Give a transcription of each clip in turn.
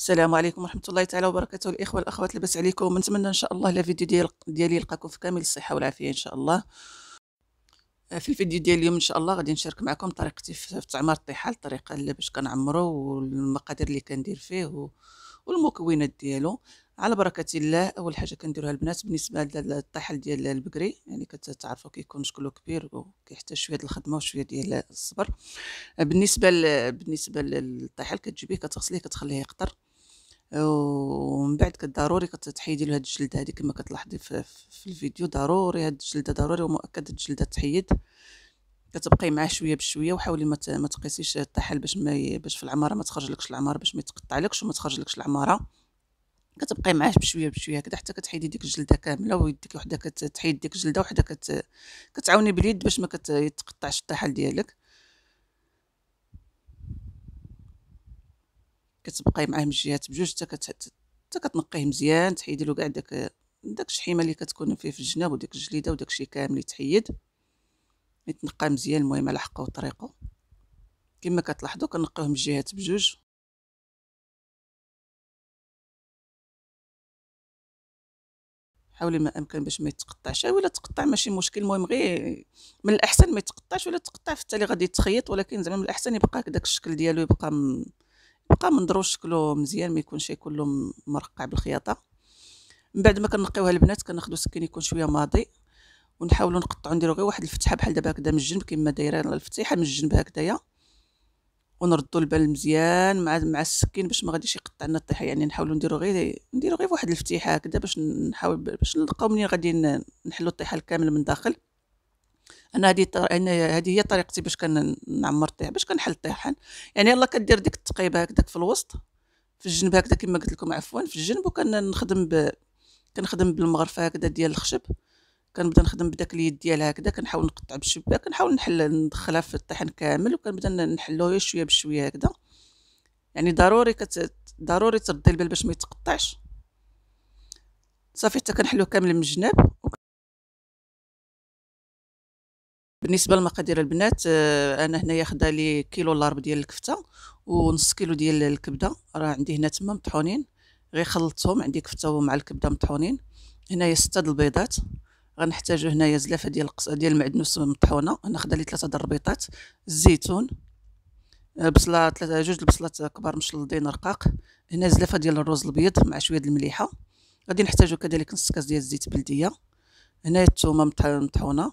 السلام عليكم ورحمه الله تعالى وبركاته الاخوه الاخوات لاباس عليكم نتمنى ان شاء الله الفيديو ديال ديالي يلقاكم في كامل الصحه والعافيه ان شاء الله آه، في الفيديو ديال اليوم ان شاء الله غادي نشارك معكم طريقتي في تعمير الطحال الطريقه اللي باش كنعمرو والمقادير اللي كندير فيه والمكونات ديالو على بركه الله اول حاجه كنديروها البنات بالنسبه للطحال ديال البكري يعني كتعرفوا كيكون شكله كبير وكيحتاج شويه الخدمه وشويه ديال الصبر آه، بالنسبه بالنسبه للطحال كتجيبيه كتغسليه كتخليه يقطر ومن بعد كضروري كتحيدي له هاد الجلده هذه كما كتلاحظي في, في الفيديو ضروري هاد الجلده ضروري ومؤكد الجلده تحيد كتبقاي معاه شويه بشويه وحاولي ما ما تقيسيش الطحال باش ما باش في العماره ما تخرج لكش العماره باش ما يتقطعلكش وما تخرج لكش العماره كتبقاي معاه بشويه بشويه هكذا حتى كتحيدي ديك الجلده كامله ويديك وحده كتحيد ديك الجلده وحده كت... كتعاوني باليد باش ما يتقطعش الطحال ديالك كتبقاي معاه من الجهات بجوج حتى حتى كتنقيه مزيان تحيدي له كاع داك داك الشحيمه اللي كتكون فيه في الجناب وديك الجليده وداك الشيء كامل يتحيد يتنقى مزيان المهم على حقه وطريقه كما كتلاحظوا كنقيوه من الجهات بجوج حاولي ما امكن باش ما يتقطعش ولا تقطع ماشي مشكل المهم غير من الاحسن ما يتقطعش ولا تقطع حتى اللي غادي يتخيط ولكن زعما من الاحسن يبقى داك الشكل ديالو يبقى بقى منضروش شكلو مزيان ما يكونش كله مرقع بالخياطه من بعد ما كنقيوها البنات كناخدو سكين يكون شويه ماضي ونحاولو نقطعو نديرو غير واحد الفتحه بحال دابا هكذا من الجنب كما دايره الفتيحه من الجنب هكذايا ونردو البال مزيان مع مع السكين باش ما غاديش يقطع لنا الطيحه يعني نحاولو نديرو غير نديرو غير واحد الفتيحه هكذا باش نحاول باش نلقاو منين غادي نحلو الطيحه الكامل من داخل انا هذه هذه هي طريقتي باش كنعمر الطيح باش كنحل الطيحان يعني الله كدير ديك التقيبه هكذاك في الوسط في الجنب هكذا كما قلت لكم عفوا في الجنب وكنخدم ب كنخدم بالمغرفه هكذا ديال الخشب كنبدا نخدم بداك اليد ديالها هكذا كنحاول نقطع بالشباك كنحاول نحل ندخلها في الطحن كامل وكنبدا نحلو شويه بشويه هكذا يعني ضروري كت... ضروري تردي البال باش ما يتقطعش صافي حتى كنحلو كامل من الجناب بالنسبه لمقادير البنات آه، انا هنايا خدا لي كيلو لارب ديال الكفته ونص كيلو ديال الكبده راه عندي هنا تما مطحونين غير خلطتهم عندي كفته مع الكبده مطحونين هنايا سته د البيضات غنحتاجو هنايا زلافه ديال ديال المعدنوس مطحونه انا خدا لي ثلاثه د الزيتون آه، بصله ثلاثه جوج البصلات كبار مشلضين رقاق هنا زلافه ديال الرز الابيض مع شويه د المليحه غادي نحتاجو كذلك نص كاس ديال الزيت بلديه هنايا الثومه مطحونه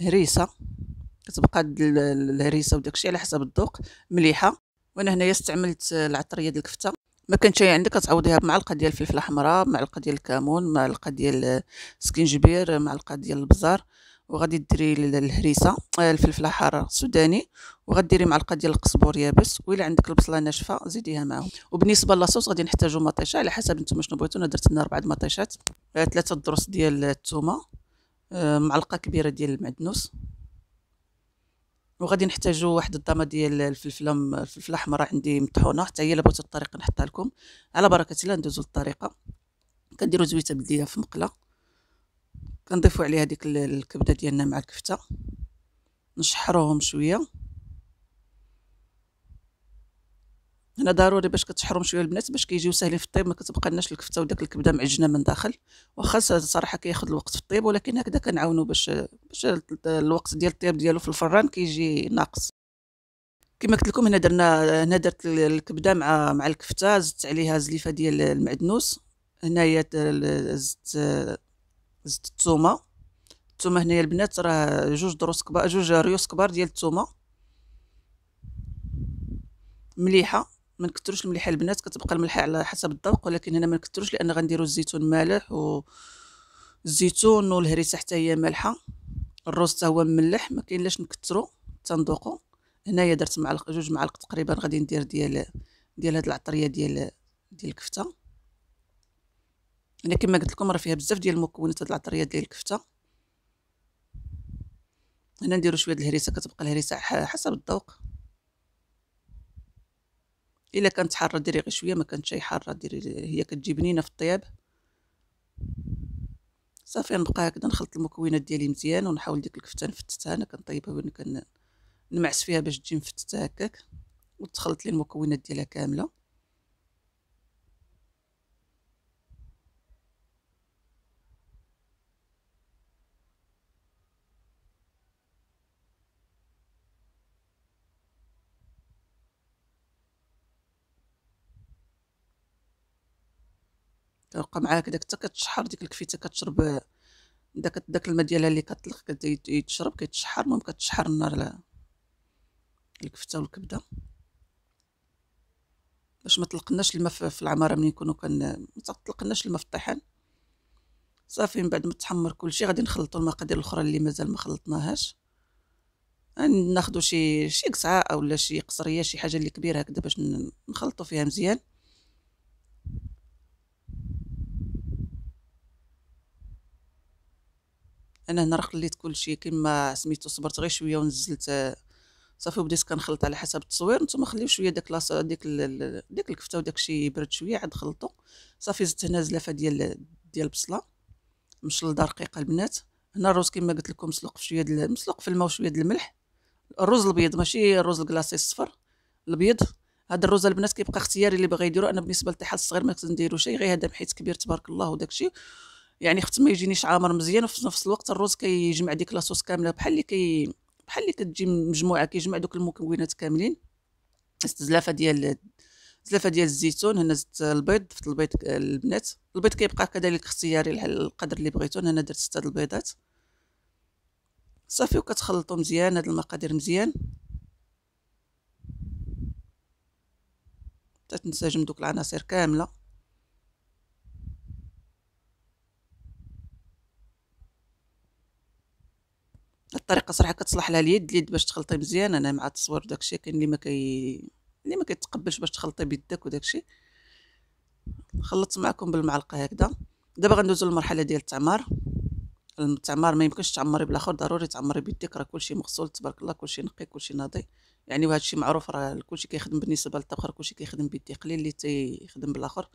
هريسه كتبقى الهريسه وداكشي على حسب الذوق مليحه وانا هنايا استعملت العطريه ديال الكفته ما كانتش عندك كتعوضيها بمعلقه ديال الفلفله حمراء معلقه ديال الكمون معلقه ديال السكينجبير معلقه ديال البزار وغادي ديري الهريسه آه، الفلفله حاره سوداني وغديري معلقه ديال القزبور يابس وإلا عندك البصله ناشفه زيديها معه وبالنسبه للصوص غادي نحتاجو مطيشه على حسب نتوما شنو بغيتو انا درت لنا ربعه مطيشات ثلاثه آه، دروس ديال الثومه آه، معلقه كبيره ديال المعدنوس وغادي نحتاجو واحد الضامه ديال الفلفله الفلفله حمراء عندي مطحونه حتى هي لبغيتو الطريقه نحطها لكم على بركه الله ندوزو للطريقه كنديرو زويته بلديه في مقله كنضيفو عليها ديك الكبده ديالنا مع الكفته نشحروهم شويه هنا ضروري باش كتحرم شويه البنات باش كيجيو ساهلين في الطيب ما كتبقالناش الكفته وداك الكبده معجنه من داخل واخا صراحه كياخذ الوقت في الطيب ولكن هكذا كنعاونو باش باش الوقت ديال الطيب ديالو في الفران كيجي ناقص كما قلت لكم هنا درنا هنا درت الكبده مع مع الكفته زدت عليها زليفه ديال المعدنوس هنايا زدت زدت الثومه الثومه هنايا البنات راه جوج دروس كبار جوج ريوس كبار ديال الثومه مليحه ما نكثروش المليحه البنات كتبقى الملحه على حسب الذوق ولكن هنا ما نكثروش لان غنديروا الزيتون مالح و الزيتون والهريسه حتى هي مالحه الرز حتى هو مملح ما كاينلاش نكثروا تندوقو هنايا درت معلقه جوج معالق تقريبا غادي ندير ديال ديال هاد العطريه ديال ديال الكفته انا كما قلت لكم راه فيها بزاف ديال المكونات هاد العطريه ديال الكفته هنا نديرو شويه د الهريسه كتبقى الهريسه حسب الذوق الا كانت حاره ديري غير شويه ما كانتش اي حاره ديري هي كتجي بنينه في الطياب صافي نبقى هكذا نخلط المكونات ديالي مزيان ونحاول ديك الكفته نفتتها انا كنطيبها وانا كنمعس فيها باش تجي مفتته هكاك وتخلط لي المكونات ديالها كامله تبقى معاك داك حتى كتشحر ديك الكفيته كتشرب داك داك الماء ديالها اللي كتلق كيتشرب كيتشحر المهم كتشحر النار لا الكفته والكبده باش ما طلقناش الماء في العماره ملي نكونوا كن ما طلقناش الماء في الطحان صافي من بعد ما تحمر كلشي غادي نخلطوا المقادير الاخرى اللي مازال ما خلطناهاش ناخذوا شي شي قصعه اولا شي قصريه شي حاجه اللي كبيره هكذا باش نخلطوا فيها مزيان انا هنا راه خليت كلشي كما سميتو صبرت غير شويه ونزلت صافي وبديت كنخلط على حسب التصوير نتوما خليو شويه داك لاص ديك ديك الكفته وداك الشيء يبرد شويه عاد خلطو صافي زدت هنا زلافه ديال ديال البصله مشلده رقيقه البنات هنا الرز كما قلت لكم مسلوق في شويه ديال مسلوق في الماء وشويه ديال الملح الرز الابيض ماشي الرز الكلاصي الصفر الابيض هذا الرز البنات كيبقى اختياري اللي بغى يديرو انا بالنسبه للطحال الصغير ما كنديرو شيء غير هذا حيت كبير تبارك الله وداك الشيء يعني خت ما يجينيش عامر مزيان وفي نفس الوقت الرز كيجمع ديك لاصوص كامله بحال اللي كي بحال اللي كتجي مجموعه كيجمع دوك المكونات كاملين زلافه ديال زلافه ديال الزيتون هنا زدت البيض ضفت البيض البنات البيض كيبقى كذلك اختياري القدر اللي بغيتو هنا درت ستة البيضات صافي وكتخلطو مزيان هاد المقادير مزيان حتى تنسجم دوك العناصر كامله الطريقه صراحه كتصلح لها اليد اليد باش تخلطي مزيان انا مع التصوير داكشي كاين اللي ما كي اللي ما كيتقبلش باش تخلطي بيدك وداكشي خلطت معكم بالمعلقه هكذا دابا غندوزو للمرحله ديال التعمار التعمار ما يمكنش تعمري بالاخر ضروري تعمري بيديك راه كلشي مغسول تبارك الله كلشي نقي كلشي ناضي يعني وهذا الشيء معروف راه كلشي كيخدم بالنسبه للطبخ كلشي كيخدم بيدي قليل اللي تيخدم بالاخر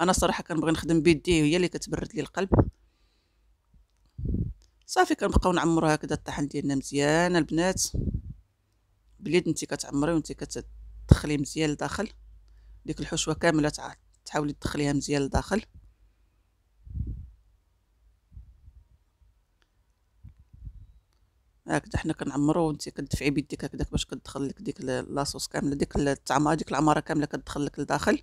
انا صراحه كنبغي نخدم بيدي هي اللي كتبرد لي القلب صافي كنبقاو نعمرو هكذا الطحن ديالنا مزيان البنات بليد نتي كتعمري وانت كتدخلي مزيان لداخل ديك الحشوه كامله تحاولي تدخليها مزيان لداخل هكذا حنا كنعمرو وانت كتدفعي بيديك هكذاك باش كتدخل لك ديك لاصوص كامله ديك التعمره ديك العماره كامله كتدخل لك لداخل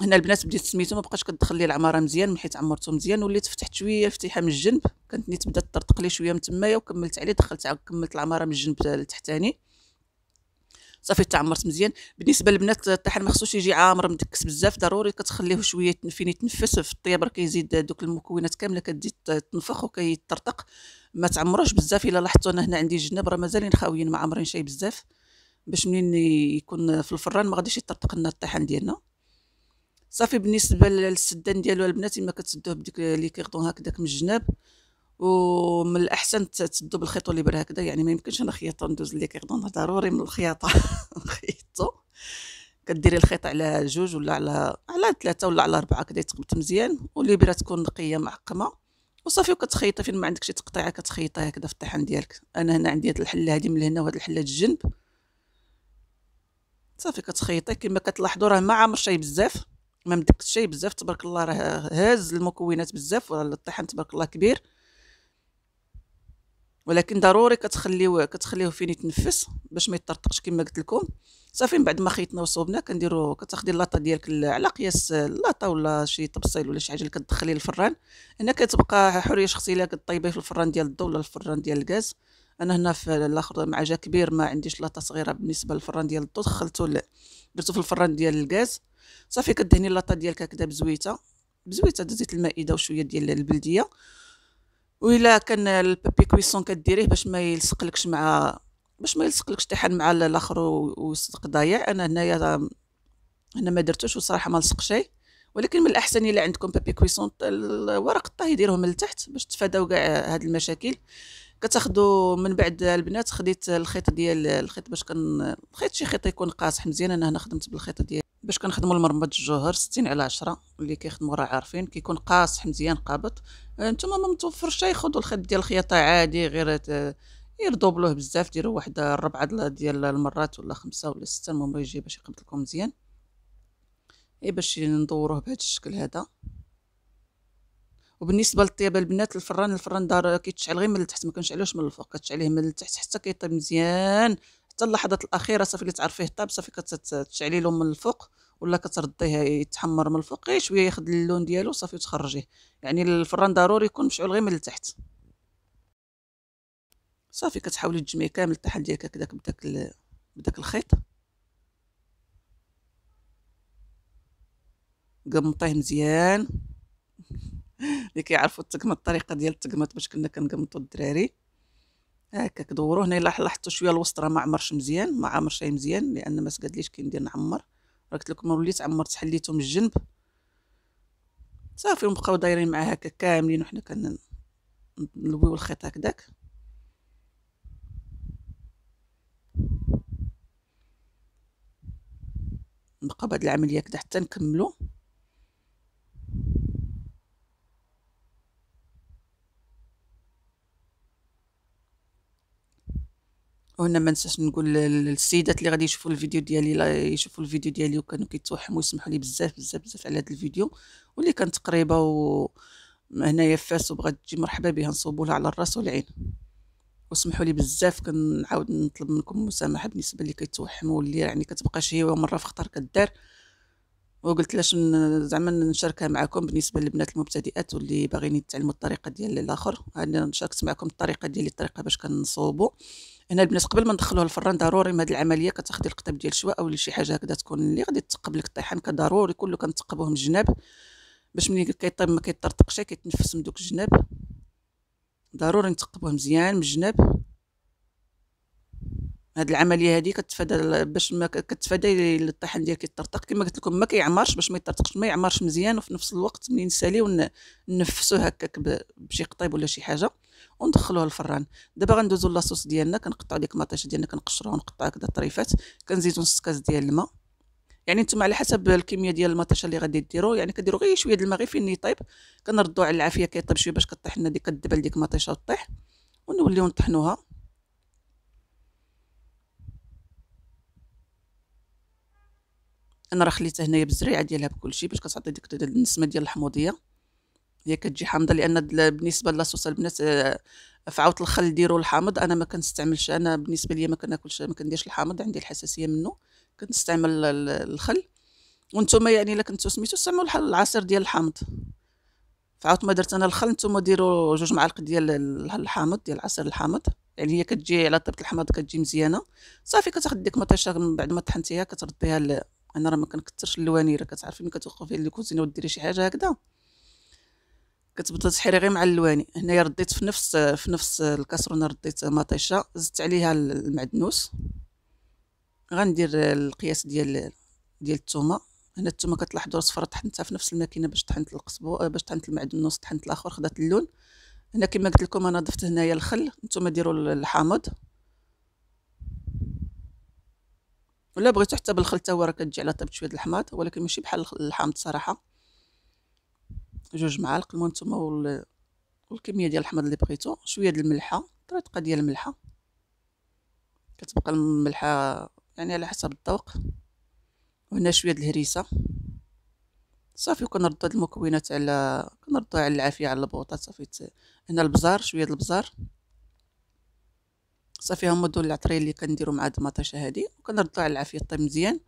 هنا البنات بديت سميتو ما بقاش كتدخل لي العماره مزيان من حيت عمرته مزيان وليت فتحت شويه فتيحه من الجنب كانت نيت بدات ترتق لي شويه من تمايا وكملت عليه دخلت كملت العماره من الجنب لتحتاني صافي تعمرت مزيان بالنسبه للبنات الطحال ما خصوش يجي عامر مدكس بزاف ضروري كتخليه شويه فين يتنفس في الطياب راه كيزيد دوك المكونات كامله كتزيد تنفخ وكيطرطق ما تعمروش بزاف الا لاحظتوا انا هنا عندي الجناب راه مازالين خاويين ما عامرين شي بزاف باش منين يكون في الفران ما غاديش يترتق لنا الطحال ديالنا صافي بالنسبه للسدان ديالو البنات اما كتسدوه بديك لي كيغطون هكذاك من الجناب ومن الاحسن تسدو بالخيط اللي بره هكذا يعني ما يمكنش انا خياطه ندوز لي كيغطون ضروري من الخياطه خيطو كديري الخيط على جوج ولا على على ثلاثه ولا على اربعه كدا يتقبط مزيان والليبره تكون نقيه معقمه وصافي وكتخيطي فين ما عندك شي تقطيعه كتخيطي هكذا في الطحن ديالك انا هنا عندي هاد الحله هادي من هنا وهاد الحله الجنب صافي كتخيطي كما كتلاحظوا راه ما عامر شي بزاف ما مدقتش شي بزاف تبارك الله راه هاز المكونات بزاف الطحان تبارك الله كبير ولكن ضروري كتخليوه كتخليوه فين يتنفس باش ما يطرطقش كما قلت لكم صافي من بعد ما خيطنا وصوبنا كنديرو كتاخدي اللاطه ديالك على قياس اللاطه ولا شي طبسيل ولا شي حاجه اللي كتدخلي للفران هنا كتبقى حريه شخصيه لك كطيبيه في الفران ديال الضو ولا الفران ديال الغاز انا هنا في الاخر مع جا كبير ما عنديش لاطه صغيره بالنسبه للفران ديال الضو دخلته درتو في الفران ديال الغاز صافي كدهني لاطا ديالك هكذا بزويته بزويته زيت المائده وشويه ديال البلديه وإلا كان البابي كويسون كديريه باش ما يلصقلكش مع باش ما يلصقلكش طيحان مع الاخر ويصدق ضايع انا هنايا هنا ما درتوش وصراحه ما لصق شيء ولكن من الاحسن الا عندكم بابي كويسون ورق الطهي ديروه من التحت باش تفاداو كاع هاد المشاكل كتاخذوا من بعد البنات خديت الخيط ديال الخيط باش كن خيط شي خيط يكون قاصح مزيان انا هنا خدمت بالخيط ديال باش كنخدموا المرمط الجوهر 60 على 10 اللي كيخدموا راه عارفين كيكون قاصح مزيان قابط آه، نتوما ما متوفرش ياخذوا الخيط ديال الخياطه عادي غير آه، يردوبلوه بزاف ديروا واحد الربعه ديال المرات ولا خمسه ولا سته المهم يجي باش يقبض لكم مزيان اي باش ندوروه بهذا الشكل هذا وبالنسبه للطياب البنات الفران الفران دار كيتشعل غير من التحت ما كنشعلوش من الفوق كتشعليه من التحت حتى كيطيب مزيان حتى اللحظات الاخيره صافي اللي تعرفيه طاب صافي كتشعلي من الفوق ولا كترديه يتحمر من الفوق غير شويه ياخذ اللون ديالو صافي وتخرجيه يعني الفران ضروري يكون مشعول غير من التحت صافي كتحاولي تجمعي كامل الطحال ديالك هكذاك بداك بداك الخيط قمطيه مزيان اللي كيعرفوا التقمه الطريقه ديال التقمه باش كنا كنقمطوا الدراري هكاك دورو هنا الا لاحظتوا شويه الوسط راه ما عمرش مزيان ما عمرش اي مزيان لان ما سقدليش كي ندير نعمر راه قلت لكم وليت عمرت حليته من الجنب صافي ونبقاو دايرين معاه هكا كاملين وحنا كنلويو الخيط هكداك نبقى بهاد العمليه كدا حتى نكملو وهنا ما ننساش نقول للسيدات اللي غادي يشوفوا الفيديو ديالي يشوفوا الفيديو ديالي وكانوا كيتوحموا يسمحوا لي بزاف بزاف بزاف على هذا الفيديو واللي كانت قريبه و هنايا فاس وبغات تجي مرحبا بها نصوبوا لها على الراس والعين وسمحوا لي بزاف كنعاود نطلب منكم المسامحه بالنسبه اللي كيتوحموا واللي يعني كتبقى شي مره في خطر كدار وقلت لاش زعما نشاركها معكم بالنسبه للبنات المبتدئات واللي باغيين يتعلموا الطريقه ديال الاخر انا شاركت معكم الطريقه ديالي الطريقه باش كنصوبوا هنا البنات قبل ما ندخلوه الفران ضروري من هاد العمليه كتاخذي القطيب ديال الشواء اولا شي حاجه هكذا تكون اللي غادي تقب لك الطيحان كضروري كله كنتقبوه من الجناب باش ملي كيطيب ما كيطرطقش كيتنفس من دوك الجناب ضروري نتقبوه مزيان من الجناب هاد العمليه هادي كتفادى باش ما كتفادى الطحن ديالك يطرطق كما قلت لكم ما كيعمرش باش ما يطرطقش ما يعمرش مزيان وفي نفس الوقت ملي نساليو ننفسو هكاك بشي قطيب ولا شي حاجه وندخلوه الفران دابا غندوزو لاصوص ديالنا كنقطعو ديك المطيشه ديالنا كنقشروها ونقطعها هكذا الطريفات كنزيدو نص كاس ديال الماء يعني نتوما على حسب الكميه ديال المطيشه اللي غادي ديرو يعني كديرو غير شويه ديال الماء غير فين يطيب كنردو على العافيه كيطيب شويه باش كطيح لنا ديك الدبل ديك المطيشه وطيح ونوليو نطحنوها انا راه خليتها هنايا بالزريعه ديالها بكلشي باش كتعطي ديك النسمه ديال الحموضيه هي كتجي حامضه لان بالنسبه للصوص البنات فعوت الخل ديروا الحامض انا ما كنستعملش انا بالنسبه ليا ما كناكلش ما كنديرش الحامض عندي الحساسيه منه كنستعمل الخل وانتم يعني الا كنتو سميتو استعملوا العصير ديال الحامض فعاوت ما درت انا الخل نتوما ديروا جوج معالق ديال الحامض ديال عصير الحامض يعني هي كتجي على طبيعه الحامض كتجي مزيانه صافي كتاخد ديك مطيشه من بعد ما طحنتيها كترديها انا راه ما كنكثرش اللواني كتعرفي ملي كتوقفي الكوزينه وديري شي حاجه هكذا كتبدا تحيري غير مع اللواني هنايا رديت في نفس في نفس الكاسرونه رديت مطيشه زدت عليها المعدنوس غندير القياس ديال ديال الثومه هنا الثومه كتلاحظوا صفرا طحنتها في نفس الماكينه باش طحنت القصبو باش طحنت المعدنوس طحنت الاخر خدات اللون هنا كما قلت لكم انا ضفت هنايا الخل نتوما ديروا الحامض ولا بغيتو حتى بالخل حتى هو راه كتجي على طيب شويه الحماض ولكن ماشي بحال الحامض صراحه جوج معالق المهم نتوما والكميه ديال الحمض اللي بغيتو شويه ديال الملحه طريقه ديال الملحه كتبقى الملحه يعني على حسب الذوق وهنا شويه ديال الهريسه صافي وكنردو هاد المكونات على كنردوها على العافيه على البوطه صافي هنا البزار شويه البزار صافي هما دول العطريه اللي كنديرو مع هاد المطاشه هادي وكنردو على العافيه طيب مزيان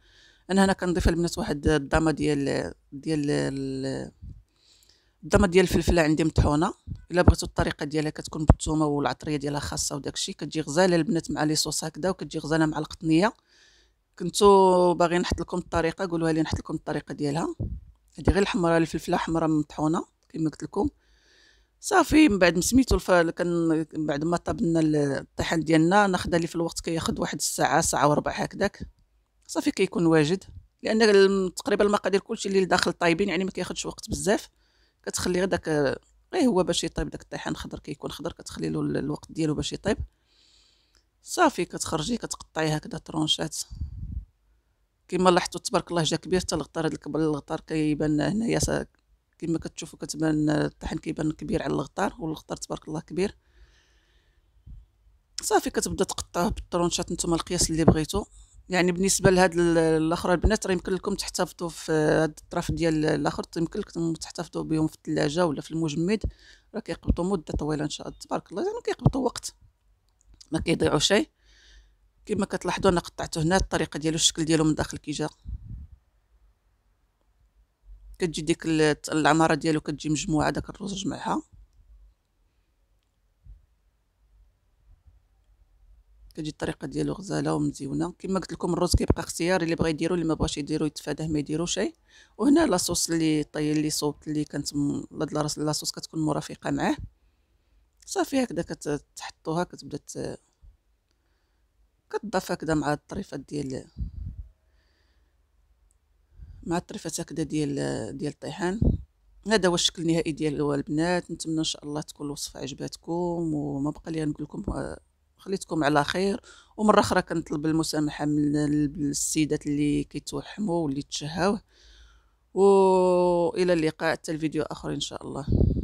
انا هنا كنضيف البنات واحد الضامه ديال ديال الضمه ديال الفلفله عندي مطحونه الا بغيتو الطريقه ديالها كتكون بالثومه والعطريه ديالها خاصه وداكشي كتجي غزاله البنات مع لي صوص هكذا وكتجي غزاله مع القطنيه كنتو باغي نحط لكم الطريقه قولوها لي نحط لكم الطريقه ديالها هذه غير الحمراء الفلفله حمراء مطحونه كما قلت لكم صافي من بعد مسميتو الف... كان من بعد ما طابنا الطحين ديالنا ناخذها لي في الوقت كياخذ واحد الساعه ساعه وربع هكذاك صافي كيكون واجد لان تقريبا المقادير كلشي اللي داخل طايبين يعني ما كياخذش وقت بزاف كتخلي غير داك غير إيه هو باش يطيب داك الطيحان الخضر كيكون خضر كتخلي له الوقت ديالو باش يطيب صافي كتخرجي كتقطعي هكذا طرونشات كما لاحظتوا تبارك الله جا كبير حتى الغطار الكبر الغطار كيبان هنايا كما كتشوفوا كتبان الطحين كيبان كبير على الغطار والغطار تبارك الله كبير صافي كتبدا تقطعه بالطرونشات نتوما القياس اللي بغيتو يعني بالنسبه لهاد الاخر البنات راه يمكن لكم تحتفظوا في هاد الطرف ديال الاخر يمكن لكم تحتفظوا بهم في الثلاجه ولا في المجمد راه كيقبطوا مده طويله ان شاء الله تبارك الله يعني كيقبطوا وقت ما كيضيعوا شيء كما كتلاحظوا انا قطعته هنا الطريقه ديالو الشكل ديالو من داخل كي جا كتجي ديك العماره ديالو كتجي مجموعه داك الروز جمعها كتجي الطريقه ديالو غزاله ومزيونه كما قلت لكم الرز كيبقى اختياري اللي بغى يديرو اللي ما بغاش يديرو يتفاداه ما يديرو شيء وهنا لاصوص اللي طي اللي صوت اللي كانت لاصوص كتكون مرافقه معاه صافي هكذا كتحطوها كتبدا كتضاف هكذا مع الطريفات ديال مع الطريفات هكذا ديال ديال الطيحان هذا هو الشكل النهائي ديال البنات نتمنى ان شاء الله تكون الوصفه عجباتكم وما بقى لي نقول لكم آه، خليتكم على خير ومره اخرى كنطلب المسامحه من السيدات اللي كيتوحموا واللي تشهاوه والى اللقاء حتى الفيديو اخر ان شاء الله